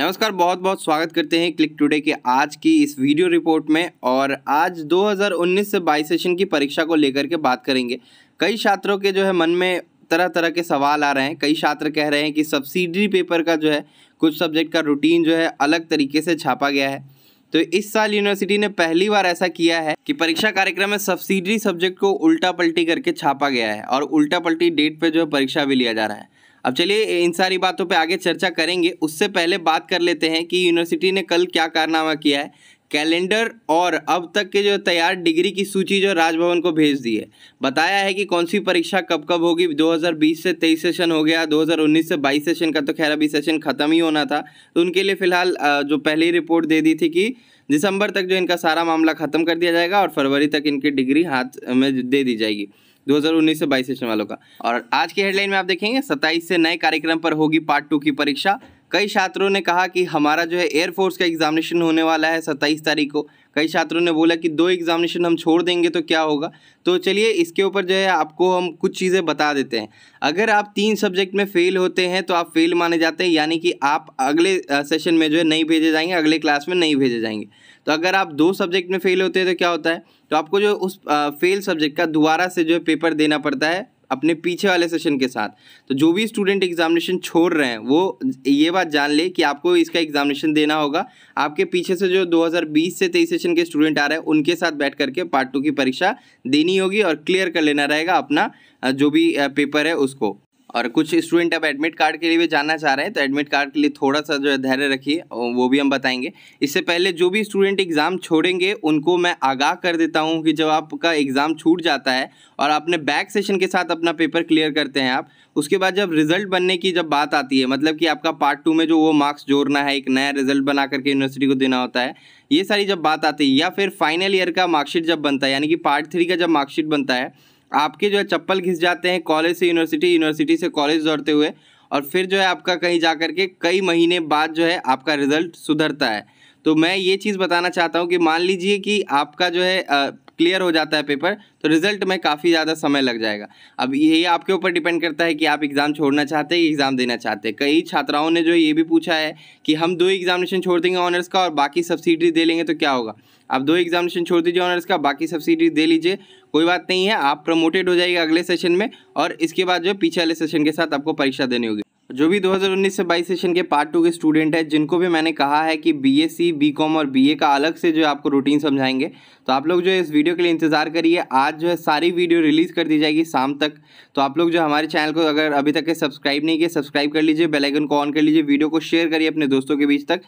नमस्कार बहुत बहुत स्वागत करते हैं क्लिक टुडे के आज की इस वीडियो रिपोर्ट में और आज 2019 से 22 सेशन की परीक्षा को लेकर के बात करेंगे कई छात्रों के जो है मन में तरह तरह के सवाल आ रहे हैं कई छात्र कह रहे हैं कि सब्सिडी पेपर का जो है कुछ सब्जेक्ट का रूटीन जो है अलग तरीके से छापा गया है तो इस साल यूनिवर्सिटी ने पहली बार ऐसा किया है कि परीक्षा कार्यक्रम में सब्सिडी सब्जेक्ट को उल्टा पलटी करके छापा गया है और उल्टा पल्टी डेट पर जो है परीक्षा भी लिया जा रहा है अब चलिए इन सारी बातों पे आगे चर्चा करेंगे उससे पहले बात कर लेते हैं कि यूनिवर्सिटी ने कल क्या कारनामा किया है कैलेंडर और अब तक के जो तैयार डिग्री की सूची जो राजभवन को भेज दी है बताया है कि कौन सी परीक्षा कब कब होगी 2020 से 23 सेशन हो गया 2019 से 22 सेशन का तो खैर अभी सेशन ख़त्म ही होना था तो उनके लिए फ़िलहाल जो पहली रिपोर्ट दे दी थी कि दिसंबर तक जो इनका सारा मामला ख़त्म कर दिया जाएगा और फरवरी तक इनकी डिग्री हाथ में दे दी जाएगी 2019 से 22 सेशन वालों का और आज की हेडलाइन में आप देखेंगे 27 से नए कार्यक्रम पर होगी पार्ट टू की परीक्षा कई छात्रों ने कहा कि हमारा जो है एयरफोर्स का एग्ज़ामिनेशन होने वाला है सत्ताईस तारीख को कई छात्रों ने बोला कि दो एग्ज़ामिनेशन हम छोड़ देंगे तो क्या होगा तो चलिए इसके ऊपर जो है आपको हम कुछ चीज़ें बता देते हैं अगर आप तीन सब्जेक्ट में फ़ेल होते हैं तो आप फेल माने जाते हैं यानी कि आप अगले सेशन में जो है नहीं भेजे जाएंगे अगले क्लास में नहीं भेजे जाएंगे तो अगर आप दो सब्जेक्ट में फ़ेल होते हैं तो क्या होता है तो आपको जो उस फेल सब्जेक्ट का दोबारा से जो है पेपर देना पड़ता है अपने पीछे वाले सेशन के साथ तो जो भी स्टूडेंट एग्जामिनेशन छोड़ रहे हैं वो ये बात जान ले कि आपको इसका एग्जामिनेशन देना होगा आपके पीछे से जो 2020 से तेईस सेशन के स्टूडेंट आ रहे हैं उनके साथ बैठ करके पार्ट टू की परीक्षा देनी होगी और क्लियर कर लेना रहेगा अपना जो भी पेपर है उसको और कुछ स्टूडेंट अब एडमिट कार्ड के लिए भी जानना चाह रहे हैं तो एडमिट कार्ड के लिए थोड़ा सा जो है धैर्य रखिए वो भी हम बताएंगे इससे पहले जो भी स्टूडेंट एग्ज़ाम छोड़ेंगे उनको मैं आगाह कर देता हूँ कि जब आपका एग्ज़ाम छूट जाता है और आपने बैक सेशन के साथ अपना पेपर क्लियर करते हैं आप उसके बाद जब रिजल्ट बनने की जब बात आती है मतलब कि आपका पार्ट टू में जो वो मार्क्स जोड़ना है एक नया रिजल्ट बना करके यूनिवर्सिटी को देना होता है ये सारी जब बात आती है या फिर फाइनल ईयर का मार्कशीट जब बनता है यानी कि पार्ट थ्री का जब मार्कशीट बनता है आपके जो है चप्पल घिस जाते हैं कॉलेज से यूनिवर्सिटी यूनिवर्सिटी से कॉलेज दौड़ते हुए और फिर जो है आपका कहीं जा कर के कई महीने बाद जो है आपका रिज़ल्ट सुधरता है तो मैं ये चीज़ बताना चाहता हूँ कि मान लीजिए कि आपका जो है क्लियर हो जाता है पेपर तो रिजल्ट में काफ़ी ज़्यादा समय लग जाएगा अब ये आपके ऊपर डिपेंड करता है कि आप एग्ज़ाम छोड़ना चाहते हैं एग्ज़ाम देना चाहते हैं कई छात्राओं ने जो ये भी पूछा है कि हम दो एग्जामिनेशन छोड़ देंगे ऑनर्स का और बाकी सब्सिडी दे लेंगे तो क्या होगा आप दो एग्जामिनेशन छोड़ दीजिए ऑनर्स का बाकी सब्सिडी दे लीजिए कोई बात नहीं है आप प्रमोटेड हो जाएगी अगले सेशन में और इसके बाद जो पीछे वाले सेशन के साथ आपको परीक्षा देनी होगी जो भी 2019 से 22 सेशन के पार्ट टू के स्टूडेंट हैं जिनको भी मैंने कहा है कि B S C B com और बी ए का अलग से जो है आपको रूटीन समझाएंगे तो आप लोग जो है इस वीडियो के लिए इंतज़ार करिए आज जो है सारी वीडियो रिलीज़ कर दी जाएगी शाम तक तो आप लोग जो हमारे चैनल को अगर अभी तक के सब्सक्राइब नहीं किया सब्सक्राइब कर लीजिए बेलाइकन को ऑन कर लीजिए वीडियो को शेयर करिए अपने दोस्तों के बीच तक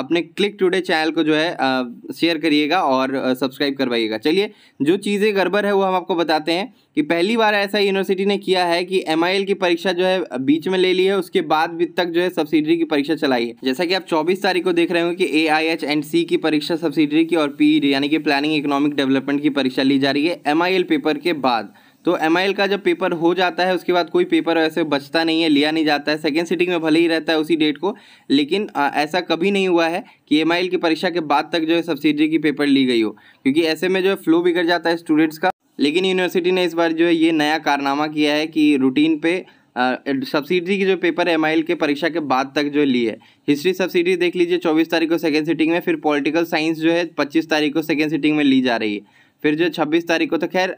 अपने क्लिक टुडे चैनल को जो है शेयर करिएगा और सब्सक्राइब करवाइएगा चलिए जो चीज़ें गड़बड़ है वो हम आपको बताते हैं कि पहली बार ऐसा यूनिवर्सिटी ने किया है कि एम की परीक्षा जो है बीच में ले ली है उसके बाद भी तक जो है सब्सिडरी की परीक्षा चलाई है जैसा कि आप 24 तारीख को देख रहे हो कि ए आई एच एंड सी की परीक्षा सब्सिडरी की और पी e यानी कि प्लानिंग इकोनॉमिक डेवलपमेंट की परीक्षा ली जा रही है एम पेपर के बाद तो एम का जब पेपर हो जाता है उसके बाद कोई पेपर ऐसे बचता नहीं है लिया नहीं जाता है सेकेंड सिटिंग में भले ही रहता है उसी डेट को लेकिन आ, ऐसा कभी नहीं हुआ है कि एम की परीक्षा के बाद तक जो है सब्सिडी की पेपर ली गई हो क्योंकि ऐसे में जो है फ्लो बिगड़ जाता है स्टूडेंट्स का लेकिन यूनिवर्सिटी ने इस बार जो है ये नया कारनामा किया है कि रूटीन पे सब्सिडी की जो पेपर एम के परीक्षा के बाद तक जो ली है हिस्ट्री सब्सिडी देख लीजिए चौबीस तारीख को सेकेंड सिटिंग में फिर पॉलिटिकल साइंस जो है पच्चीस तारीख को सेकेंड सिटिंग में ली जा रही है फिर जो छब्बीस तारीख को तो खैर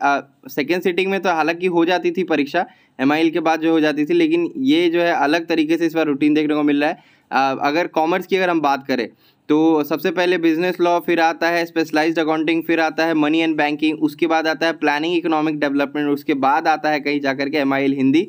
सेकेंड सीटिंग में तो हालांकि हो जाती थी परीक्षा एम के बाद जो हो जाती थी लेकिन ये जो है अलग तरीके से इस बार रूटीन देखने को मिल रहा है आ, अगर कॉमर्स की अगर हम बात करें तो सबसे पहले बिजनेस लॉ फिर आता है स्पेशलाइज्ड अकाउंटिंग फिर आता है मनी एंड बैंकिंग उसके बाद आता है प्लानिंग इकोनॉमिक डेवलपमेंट उसके बाद आता है कहीं जाकर के एम हिंदी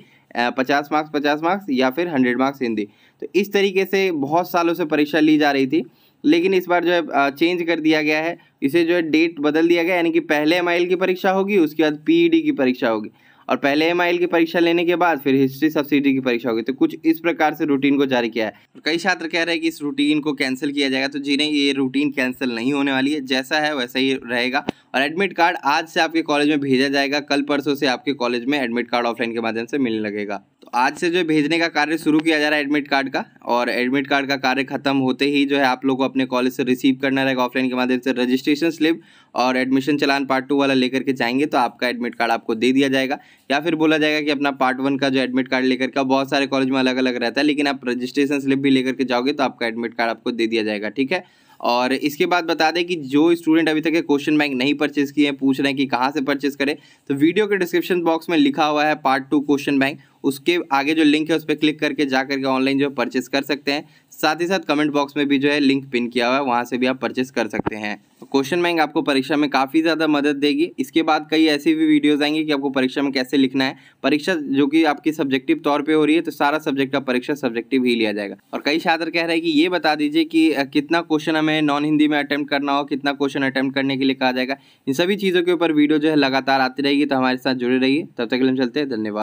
पचास मार्क्स पचास मार्क्स या फिर हंड्रेड मार्क्स हिंदी तो इस तरीके से बहुत सालों से परीक्षा ली जा रही थी लेकिन इस बार जो है चेंज कर दिया गया है इसे जो है डेट बदल दिया गया यानी कि पहले एम की परीक्षा होगी उसके बाद पी e की परीक्षा होगी और पहले एम की परीक्षा लेने के बाद फिर हिस्ट्री सब्सिडी की परीक्षा होगी तो कुछ इस प्रकार से रूटीन को जारी किया है और कई छात्र कह रहे हैं कि इस रूटीन को कैंसिल किया जाएगा तो जी नहीं ये रूटीन कैंसिल नहीं होने वाली है जैसा है वैसा ही रहेगा और एडमिट कार्ड आज से आपके कॉलेज में भेजा जाएगा कल परसों से आपके कॉलेज में एडमिट कार्ड ऑफलाइन के माध्यम से मिलने लगेगा आज से जो भेजने का कार्य शुरू किया जा रहा है एडमिट कार्ड का और एडमिट कार्ड का कार्य खत्म होते ही जो है आप लोग को अपने कॉलेज से रिसीव करना रहेगा ऑफलाइन के माध्यम से रजिस्ट्रेशन स्लिप और एडमिशन चलान पार्ट टू वाला लेकर के जाएंगे तो आपका एडमिट कार्ड आपको दे दिया जाएगा या फिर बोला जाएगा कि अपना पार्ट वन का जो एडमिट कार्ड लेकर का बहुत सारे कॉलेज में अलग अलग रहता है लेकिन आप रजिस्ट्रेशन स्लिप भी लेकर के जाओगे तो आपका एडमिट कार्ड आपको दे दिया जाएगा ठीक है और इसके बाद बता दें कि जो स्टूडेंट अभी तक के क्वेश्चन बैंक नहीं परचेज़ किए हैं पूछ रहे हैं कि कहाँ से परचेज़ करें तो वीडियो के डिस्क्रिप्शन बॉक्स में लिखा हुआ है पार्ट टू क्वेश्चन बैंक उसके आगे जो लिंक है उस पर क्लिक करके जा करके ऑनलाइन जो है परचेस कर सकते हैं साथ ही साथ कमेंट बॉक्स में भी जो है लिंक पिन किया हुआ है वहाँ से भी आप परचेस कर सकते हैं क्वेश्चन बैंक आपको परीक्षा में काफ़ी ज़्यादा मदद देगी इसके बाद कई ऐसी भी वीडियोज़ आएंगी कि आपको परीक्षा में कैसे लिखना है परीक्षा जो कि आपकी सब्जेक्टिव तौर पे हो रही है तो सारा सब्जेक्ट का परीक्षा सब्जेक्टिव ही लिया जाएगा और कई छात्र कह रहे हैं कि ये बता दीजिए कि कितना क्वेश्चन हमें नॉन हिंदी में अटैम्प्ट करना हो कितना क्वेश्चन अटैम्प्ट करने के लिए कहा जाएगा इन सभी चीज़ों के ऊपर वीडियो जो है लगातार आती रहेगी तो हमारे साथ जुड़े रहिए तब तक के लिए हम चलते हैं धन्यवाद